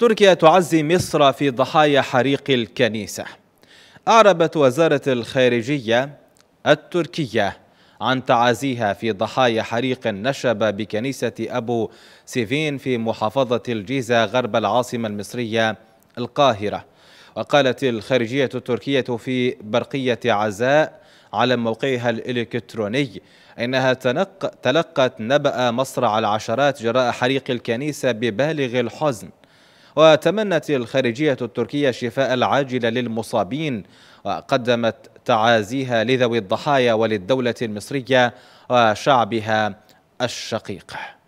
تركيا تعزي مصر في ضحايا حريق الكنيسة أعربت وزارة الخارجية التركية عن تعازيها في ضحايا حريق نشب بكنيسة أبو سيفين في محافظة الجيزة غرب العاصمة المصرية القاهرة وقالت الخارجية التركية في برقية عزاء على موقعها الإلكتروني إنها تلقت نبأ مصرع العشرات جراء حريق الكنيسة ببالغ الحزن وتمنت الخارجية التركية الشفاء العاجل للمصابين وقدمت تعازيها لذوي الضحايا وللدولة المصرية وشعبها الشقيق